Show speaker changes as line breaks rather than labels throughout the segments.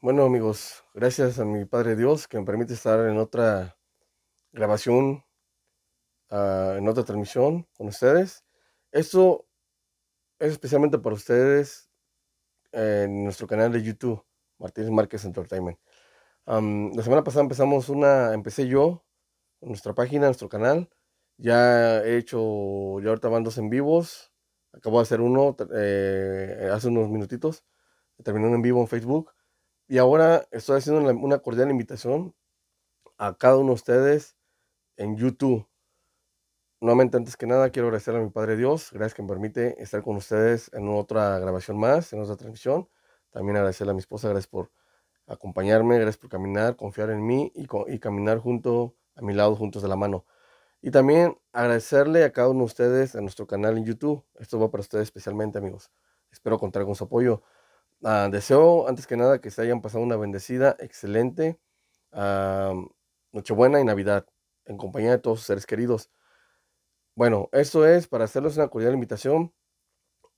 Bueno amigos, gracias a mi Padre Dios que me permite estar en otra grabación, ah, en otra transmisión con ustedes. Esto es especialmente para ustedes en nuestro canal de YouTube, Martínez Márquez Entertainment. la semana pasada empezamos una, empecé yo, nuestra página, nuestro canal. Ya he hecho, ya ahorita van dos en vivos. Acabo de hacer uno eh, hace unos minutitos. Terminó en vivo en Facebook. Y ahora estoy haciendo una cordial invitación a cada uno de ustedes en YouTube. Nuevamente, antes que nada, quiero agradecer a mi Padre Dios. Gracias que me permite estar con ustedes en otra grabación más, en otra transmisión. También agradecerle a mi esposa, gracias por acompañarme, gracias por caminar, confiar en mí y, y caminar junto a mi lado, juntos de la mano. Y también agradecerle a cada uno de ustedes en nuestro canal en YouTube. Esto va para ustedes especialmente, amigos. Espero contar con su apoyo. Ah, deseo antes que nada que se hayan pasado una bendecida, excelente ah, Nochebuena y Navidad en compañía de todos sus seres queridos. Bueno, eso es para hacerles una cordial invitación.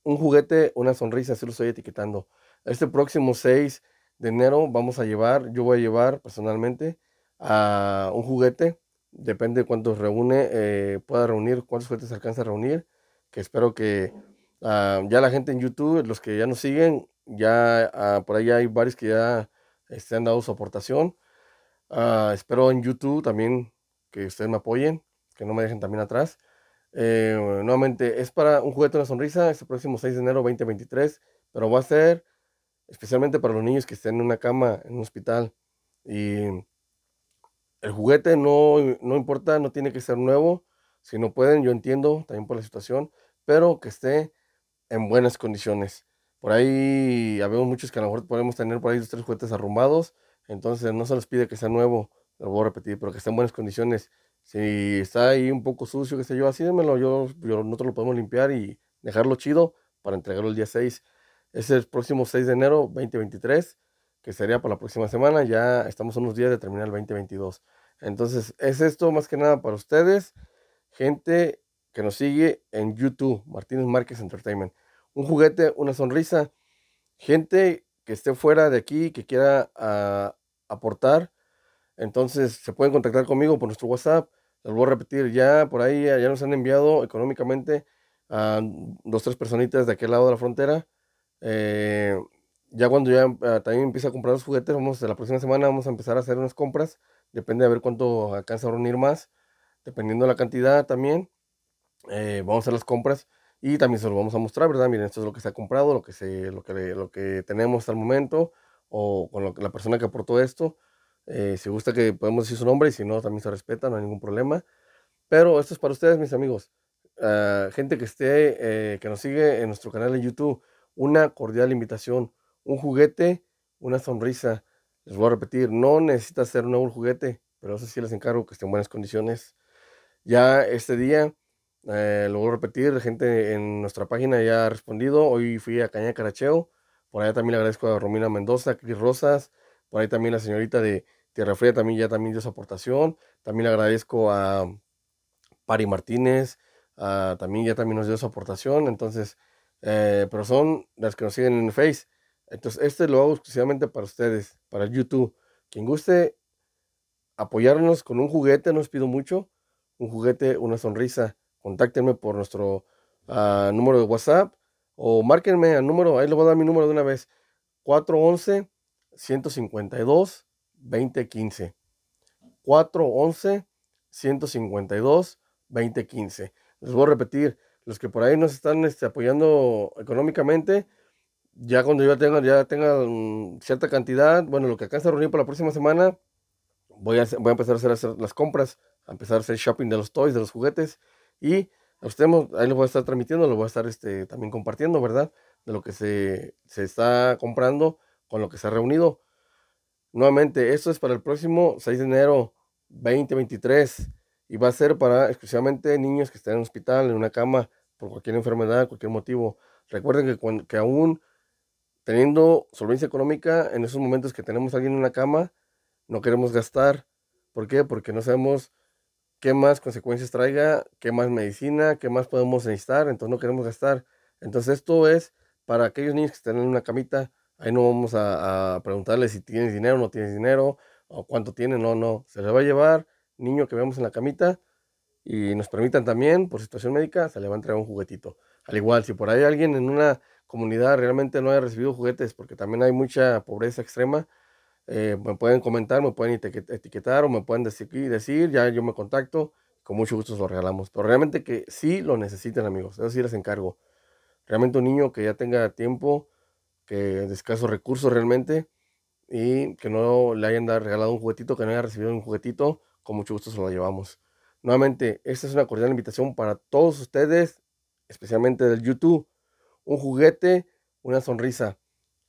Un juguete, una sonrisa, así lo estoy etiquetando. Este próximo 6 de enero vamos a llevar, yo voy a llevar personalmente a ah, un juguete, depende de cuántos reúne, eh, pueda reunir, cuántos juguetes alcanza a reunir, que espero que ya la gente en YouTube, los que ya nos siguen, ya ah, por ahí hay varios que ya se este, han dado su aportación. Ah, espero en YouTube también que ustedes me apoyen, que no me dejen también atrás. Eh, nuevamente, es para un juguete, una sonrisa, este próximo 6 de enero 2023, pero va a ser especialmente para los niños que estén en una cama, en un hospital. Y el juguete no importa, no tiene que ser nuevo. Si no pueden, yo entiendo también por la situación, pero que esté en buenas condiciones. Por ahí habemos muchos que a lo mejor podemos tener por ahí dos tres juguetes arrumbados. Entonces no se les pide que sea nuevo, lo voy a repetir, pero que esté en buenas condiciones. Si está ahí un poco sucio, que sé yo, así yo, nosotros lo podemos limpiar y dejarlo chido para entregarlo el día 6. Es el próximo 6 de enero 2023, que sería para la próxima semana. Ya estamos a unos días de terminar el 2022. Entonces, es esto más que nada para ustedes, gente que nos sigue en YouTube, Martínez Márquez Entertainment un juguete, una sonrisa. Gente que esté fuera de aquí, que quiera ah, aportar, entonces se pueden contactar conmigo por nuestro WhatsApp. Les voy a repetir, ya por ahí ya nos han enviado económicamente a dos, tres personitas de aquel lado de la frontera. Eh, ya cuando ya ah, también empiece a comprar los juguetes, vamos, la próxima semana vamos a empezar a hacer unas compras. Depende de ver cuánto alcanza a reunir más. Dependiendo de la cantidad también. Eh, vamos a hacer las compras. Y también se lo vamos a mostrar, ¿verdad? Miren, esto es lo que se ha comprado, lo que, se, lo que, lo que tenemos hasta el momento, o con la persona que aportó esto. Eh, si gusta que podemos decir su nombre y si no, también se respeta, no hay ningún problema. Pero esto es para ustedes, mis amigos. Ah, gente que esté, eh, que nos sigue en nuestro canal de YouTube, una cordial invitación, un juguete, una sonrisa. Les voy a repetir, no necesita ser nuevo juguete, pero eso sí les encargo que estén en buenas condiciones. Ya este día eh, lo vuelvo a repetir, gente en nuestra página ya ha respondido. Hoy fui a Caña Caracheo. Por ahí también le agradezco a Romina Mendoza, Cris Rosas. Por ahí también la señorita de Tierra Fría también ya también dio su aportación. También le agradezco a Pari Martínez. también ya también nos dio su aportación. Entonces, eh, pero son las que nos siguen en Face. Entonces, este lo hago exclusivamente para ustedes, para YouTube. Quien guste apoyarnos con un juguete, no os pido mucho. Un juguete, una sonrisa contáctenme por nuestro ah, número de WhatsApp o márquenme al número, ahí les voy a dar mi número de una vez, 411-152-2015. 411-152-2015. Les voy a repetir, los que por ahí nos están este, apoyando económicamente, ya cuando yo tenga, ya tenga mm, cierta cantidad, bueno, lo que alcance a reunir para la próxima semana, voy a, voy a empezar a hacer, a hacer, las compras, a empezar a hacer shopping de los toys, de los juguetes, y usted, pues, ahí lo voy a estar transmitiendo, lo voy a estar este, también compartiendo, ¿verdad? De lo que se, está comprando con lo que se ha reunido. Nuevamente, esto es para el próximo 6 de enero 2023 y va a ser para exclusivamente niños que estén en un hospital, en una cama, por cualquier enfermedad, cualquier motivo. Recuerden que, que aún teniendo solvencia económica, en esos momentos que tenemos a alguien en una cama, no queremos gastar. ¿Por qué? Porque no sabemos qué más consecuencias traiga, qué más medicina, qué más podemos necesitar, entonces no queremos gastar. Entonces esto es para aquellos niños que están en una camita, ahí no vamos a, a preguntarles si tienes dinero o no tienes dinero, o cuánto tienen, no, no, se les va a llevar niño que vemos en la camita y nos permitan también, por situación médica, se le va a entregar un juguetito. Al igual, si por ahí alguien en una comunidad realmente no haya recibido juguetes, porque también hay mucha pobreza extrema, eh, me pueden comentar, me pueden etiquetar o me pueden decir, decir, ya yo me contacto, con mucho gusto se lo regalamos. Pero realmente que sí lo necesiten amigos, eso sí les encargo. Realmente un niño que ya tenga tiempo, que de escasos recursos realmente, y que no le hayan regalado un juguetito, que no haya recibido un juguetito, con mucho gusto se lo llevamos. Nuevamente, esta es una cordial invitación para todos ustedes, especialmente del YouTube. Un juguete, una sonrisa.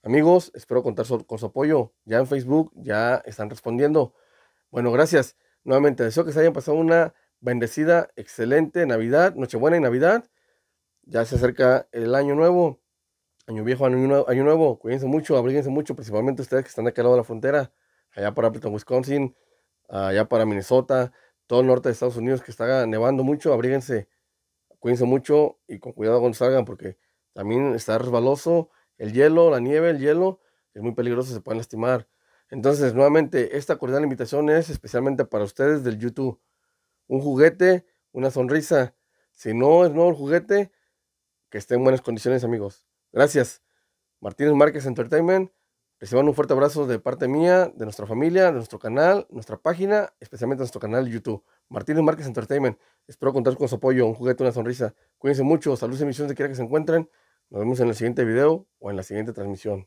Amigos, espero contar con su apoyo. Ya en Facebook ya están respondiendo. Bueno, gracias. Nuevamente deseo que se hayan pasado una bendecida, excelente Navidad, Nochebuena y Navidad. Ya se acerca el año nuevo, año viejo, año nuevo. Año nuevo. Cuídense mucho, abríguense mucho, principalmente ustedes que están de aquel lado de la frontera, allá para Appleton, Wisconsin, allá para Minnesota, todo el norte de Estados Unidos que está nevando mucho, abríguense, cuídense mucho y con cuidado cuando salgan porque también está resbaloso el hielo, la nieve, el hielo, es muy peligroso, se pueden lastimar. Entonces, nuevamente, esta cordial invitación es especialmente para ustedes del YouTube. Un juguete, una sonrisa. Si no es nuevo el juguete, que esté en buenas condiciones, amigos. Gracias. Martínez Márquez Entertainment. Reciban un fuerte abrazo de parte mía, de nuestra familia, de nuestro canal, nuestra página, especialmente nuestro canal YouTube. Martínez Márquez Entertainment. Espero contar con su apoyo, un juguete, una sonrisa. Cuídense mucho, saludos y misiones de quiera que se encuentren. Nos vemos en el siguiente video o en la siguiente transmisión.